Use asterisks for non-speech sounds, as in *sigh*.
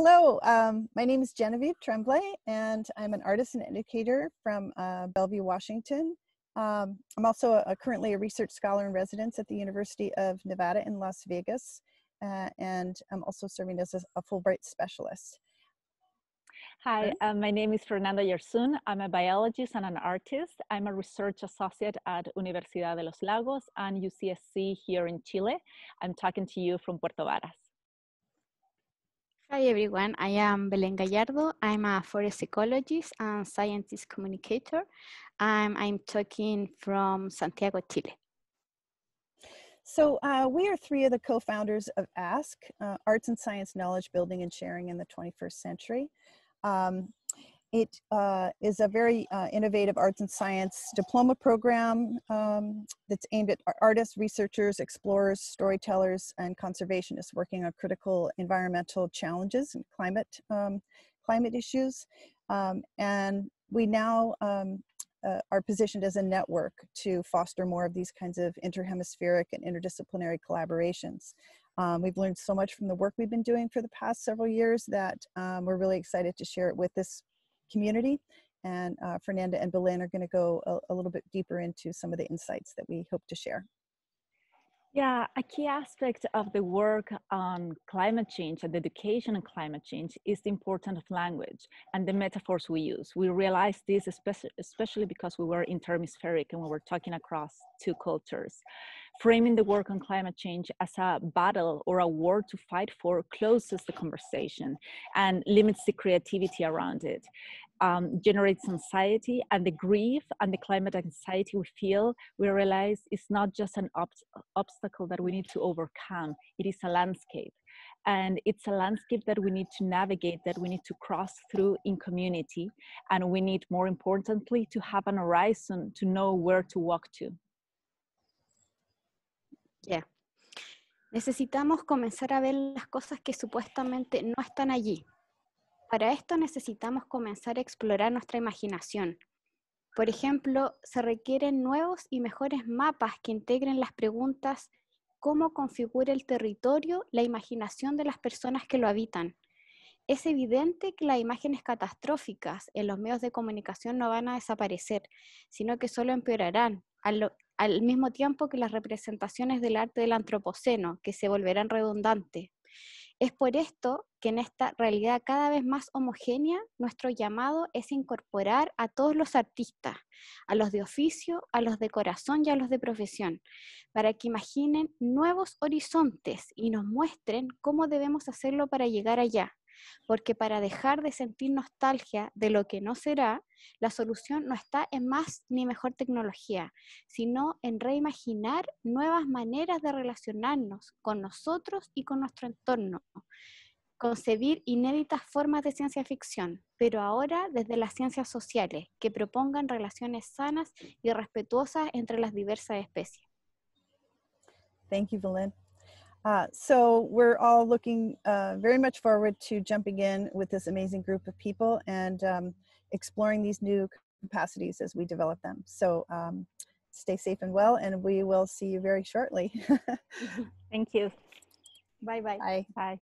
hello, um, my name is Genevieve Tremblay, and I'm an artist and educator from uh, Bellevue, Washington. Um, I'm also a, a currently a research scholar in residence at the University of Nevada in Las Vegas, uh, and I'm also serving as a, a Fulbright specialist. Hi, uh, my name is Fernanda Yersun. I'm a biologist and an artist. I'm a research associate at Universidad de los Lagos and UCSC here in Chile. I'm talking to you from Puerto Varas. Hi everyone, I am Belen Gallardo. I'm a forest ecologist and scientist communicator. I'm talking from Santiago, Chile. So uh, we are three of the co-founders of ASK, uh, Arts and Science Knowledge Building and Sharing in the 21st Century. Um, it uh, is a very uh, innovative arts and science diploma program um, that's aimed at artists, researchers, explorers, storytellers, and conservationists working on critical environmental challenges and climate, um, climate issues. Um, and we now um, uh, are positioned as a network to foster more of these kinds of interhemispheric and interdisciplinary collaborations. Um, we've learned so much from the work we've been doing for the past several years that um, we're really excited to share it with this community. And uh, Fernanda and Belen are going to go a, a little bit deeper into some of the insights that we hope to share. Yeah, a key aspect of the work on climate change and education on climate change is the importance of language and the metaphors we use. We realized this especially, because we were interhemispheric and we were talking across two cultures framing the work on climate change as a battle or a war to fight for closes the conversation and limits the creativity around it, um, generates anxiety and the grief and the climate anxiety we feel, we realize it's not just an ob obstacle that we need to overcome, it is a landscape. And it's a landscape that we need to navigate, that we need to cross through in community. And we need, more importantly, to have an horizon to know where to walk to. Necesitamos comenzar a ver las cosas que supuestamente no están allí. Para esto necesitamos comenzar a explorar nuestra imaginación. Por ejemplo, se requieren nuevos y mejores mapas que integren las preguntas cómo configura el territorio la imaginación de las personas que lo habitan. Es evidente que las imágenes catastróficas en los medios de comunicación no van a desaparecer, sino que solo empeorarán al, al mismo tiempo que las representaciones del arte del antropoceno, que se volverán redundantes. Es por esto que en esta realidad cada vez más homogénea, nuestro llamado es incorporar a todos los artistas, a los de oficio, a los de corazón y a los de profesión, para que imaginen nuevos horizontes y nos muestren cómo debemos hacerlo para llegar allá porque para dejar de sentir nostalgia de lo que no será, la solución no está en más ni mejor tecnología, sino en reimaginar nuevas maneras de relacionarnos con nosotros y con nuestro entorno, concebir inéditas formas de ciencia ficción, pero ahora desde las ciencias sociales, que propongan relaciones sanas y respetuosas entre las diversas especies. Thank you, Uh, so we're all looking uh, very much forward to jumping in with this amazing group of people and um, exploring these new capacities as we develop them. So um, stay safe and well, and we will see you very shortly. *laughs* *laughs* Thank you. Bye-bye. Bye. Bye. Bye.